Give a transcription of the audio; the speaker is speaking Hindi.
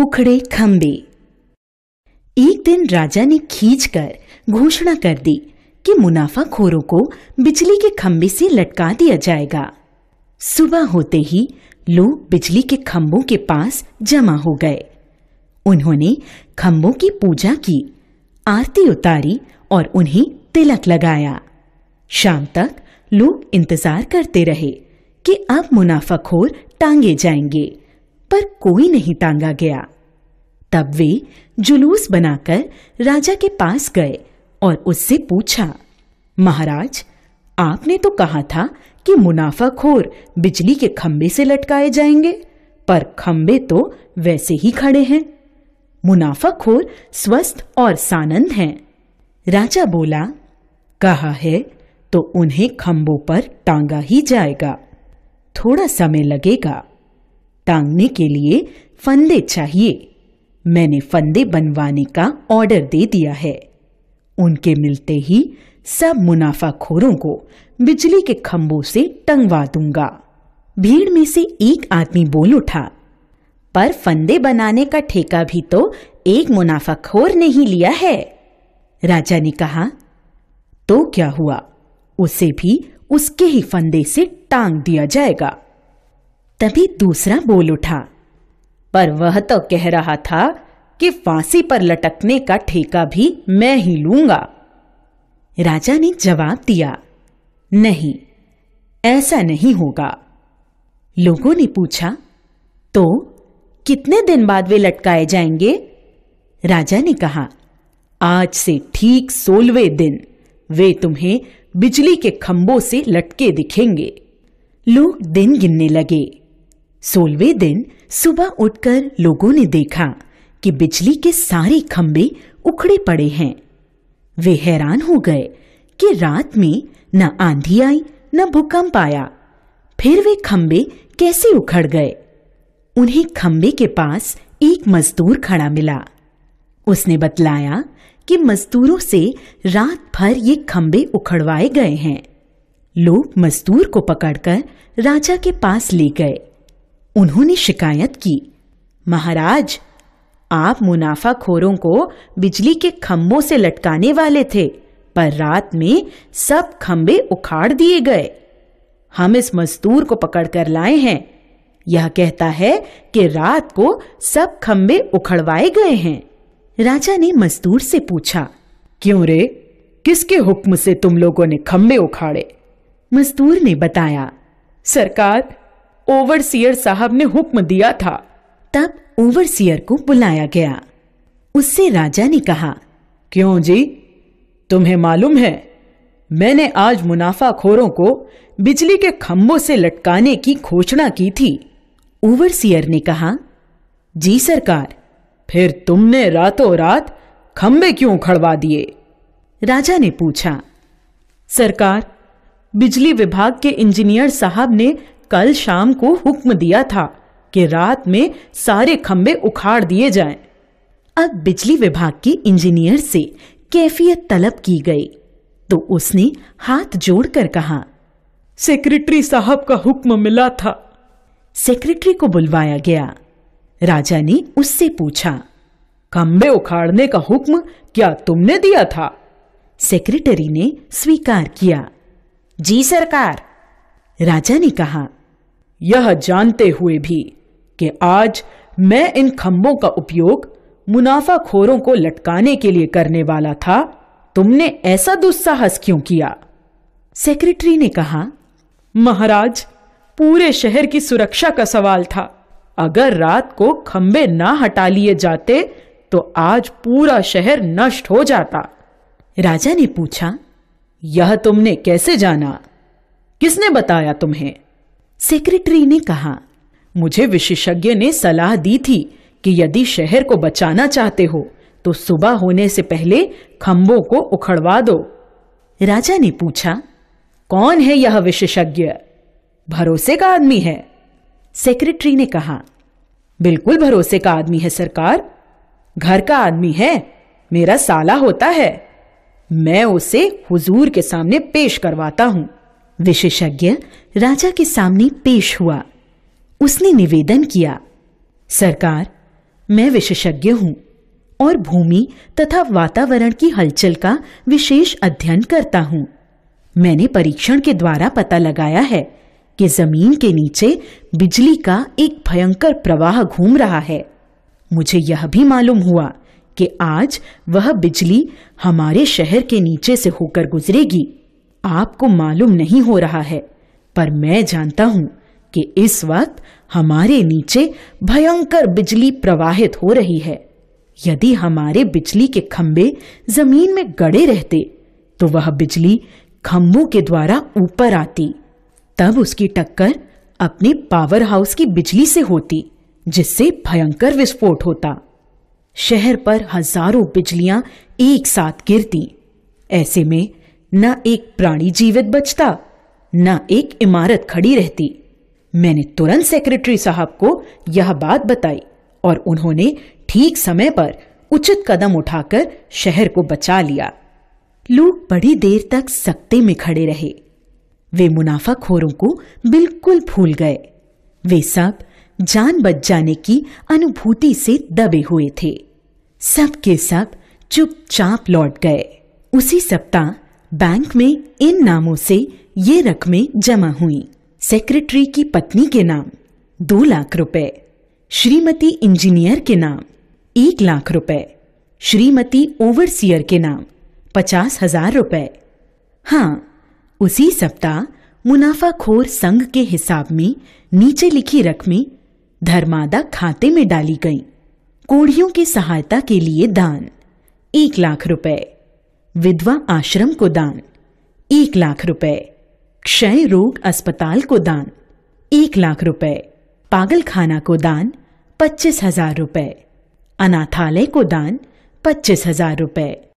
उखड़े खंबे एक दिन राजा ने खींचकर घोषणा कर दी कि मुनाफाखोरों को बिजली के खंबे से लटका दिया जाएगा सुबह होते ही लोग बिजली के खम्बों के पास जमा हो गए उन्होंने खम्बों की पूजा की आरती उतारी और उन्हें तिलक लगाया शाम तक लोग इंतजार करते रहे कि अब मुनाफाखोर टांगे जाएंगे पर कोई नहीं टांगा गया तब वे जुलूस बनाकर राजा के पास गए और उससे पूछा महाराज आपने तो कहा था कि मुनाफाखोर बिजली के खंबे से लटकाए जाएंगे पर खंबे तो वैसे ही खड़े हैं मुनाफाखोर स्वस्थ और सानंद हैं राजा बोला कहा है तो उन्हें खंबों पर टांगा ही जाएगा थोड़ा समय लगेगा टांगने के लिए फंदे चाहिए मैंने फंदे बनवाने का ऑर्डर दे दिया है उनके मिलते ही सब मुनाफाखोरों को बिजली के खंभों से टंगवा दूंगा भीड़ में से एक आदमी बोल उठा पर फंदे बनाने का ठेका भी तो एक मुनाफाखोर ने ही लिया है राजा ने कहा तो क्या हुआ उसे भी उसके ही फंदे से टांग दिया जाएगा तभी दूसरा बोल उठा पर वह तो कह रहा था कि फांसी पर लटकने का ठेका भी मैं ही लूंगा राजा ने जवाब दिया नहीं ऐसा नहीं होगा लोगों ने पूछा तो कितने दिन बाद वे लटकाए जाएंगे राजा ने कहा आज से ठीक सोलवे दिन वे तुम्हें बिजली के खंभों से लटके दिखेंगे लोग दिन गिनने लगे सोलवे दिन सुबह उठकर लोगों ने देखा कि बिजली के सारे खंबे उखड़े पड़े हैं वे हैरान हो गए कि रात में न आंधी आई न भूकंप आया फिर वे खंबे कैसे उखड़ गए उन्हें खंबे के पास एक मजदूर खड़ा मिला उसने बतलाया कि मजदूरों से रात भर ये खंबे उखड़वाए गए हैं लोग मजदूर को पकड़कर राजा के पास ले गए उन्होंने शिकायत की महाराज आप मुनाफाखोरों को बिजली के खम्भों से लटकाने वाले थे पर रात में सब खम्भे उखाड़ दिए गए हम इस मजदूर को पकड़कर लाए हैं यह कहता है कि रात को सब खम्भे उखड़वाए गए हैं राजा ने मजदूर से पूछा क्यों रे किसके हुक्म से तुम लोगों ने खम्भे उखाड़े मजदूर ने बताया सरकार ओवरसियर साहब ने हुक्म दिया था तब ओवरसियर को बुलाया गया उससे राजा ने कहा क्यों जी तुम्हें मालूम है मैंने आज मुनाफाखोरों को बिजली के खम्भों से लटकाने की घोषणा की थी ओवरसियर ने कहा जी सरकार फिर तुमने रातों रात खम्भे क्यों खड़वा दिए राजा ने पूछा सरकार बिजली विभाग के इंजीनियर साहब ने कल शाम को हुक्म दिया था कि रात में सारे खंबे उखाड़ दिए जाएं। अब बिजली विभाग के इंजीनियर से कैफियत तलब की गई तो उसने हाथ जोड़कर कहा सेक्रेटरी साहब का हुक्म मिला था सेक्रेटरी को बुलवाया गया राजा ने उससे पूछा खंबे उखाड़ने का हुक्म क्या तुमने दिया था सेक्रेटरी ने स्वीकार किया जी सरकार राजा ने कहा यह जानते हुए भी कि आज मैं इन खम्भों का उपयोग मुनाफाखोरों को लटकाने के लिए करने वाला था तुमने ऐसा दुस्साहस क्यों किया सेक्रेटरी ने कहा महाराज पूरे शहर की सुरक्षा का सवाल था अगर रात को खंबे ना हटा लिए जाते तो आज पूरा शहर नष्ट हो जाता राजा ने पूछा यह तुमने कैसे जाना किसने बताया तुम्हें सेक्रेटरी ने कहा मुझे विशेषज्ञ ने सलाह दी थी कि यदि शहर को बचाना चाहते हो तो सुबह होने से पहले खम्भों को उखड़वा दो राजा ने पूछा कौन है यह विशेषज्ञ भरोसे का आदमी है सेक्रेटरी ने कहा बिल्कुल भरोसे का आदमी है सरकार घर का आदमी है मेरा साला होता है मैं उसे हुजूर के सामने पेश करवाता हूं विशेषज्ञ राजा के सामने पेश हुआ उसने निवेदन किया सरकार मैं विशेषज्ञ हूँ और भूमि तथा वातावरण की हलचल का विशेष अध्ययन करता हूँ मैंने परीक्षण के द्वारा पता लगाया है कि जमीन के नीचे बिजली का एक भयंकर प्रवाह घूम रहा है मुझे यह भी मालूम हुआ कि आज वह बिजली हमारे शहर के नीचे से होकर गुजरेगी आपको मालूम नहीं हो रहा है पर मैं जानता हूं कि इस वक्त हमारे नीचे भयंकर बिजली प्रवाहित हो रही है यदि हमारे बिजली के खंभे जमीन में गड़े रहते तो वह बिजली खंभों के द्वारा ऊपर आती तब उसकी टक्कर अपने पावर हाउस की बिजली से होती जिससे भयंकर विस्फोट होता शहर पर हजारों बिजलियां एक साथ गिरती ऐसे में ना एक प्राणी जीवित बचता न एक इमारत खड़ी रहती मैंने तुरंत सेक्रेटरी साहब को यह बात बताई और उन्होंने ठीक समय पर उचित कदम उठाकर शहर को बचा लिया लोग बड़ी देर तक सकते में खड़े रहे वे मुनाफाखोरों को बिल्कुल भूल गए वे सब जान बच जाने की अनुभूति से दबे हुए थे सब के सब चुपचाप लौट गए उसी सप्ताह बैंक में इन नामों से ये रकमें जमा हुई सेक्रेटरी की पत्नी के नाम दो लाख रुपए श्रीमती इंजीनियर के नाम एक लाख रुपए श्रीमती ओवरसियर के नाम पचास हजार रुपए हाँ उसी सप्ताह मुनाफाखोर संघ के हिसाब में नीचे लिखी रकमें धर्मादा खाते में डाली गईं। कोढ़ियों की सहायता के लिए दान एक लाख रुपए विधवा आश्रम को दान एक लाख रुपए क्षय रोग अस्पताल को दान एक लाख रुपए पागल खाना को दान पच्चीस हजार रुपए अनाथालय को दान पच्चीस हजार रुपए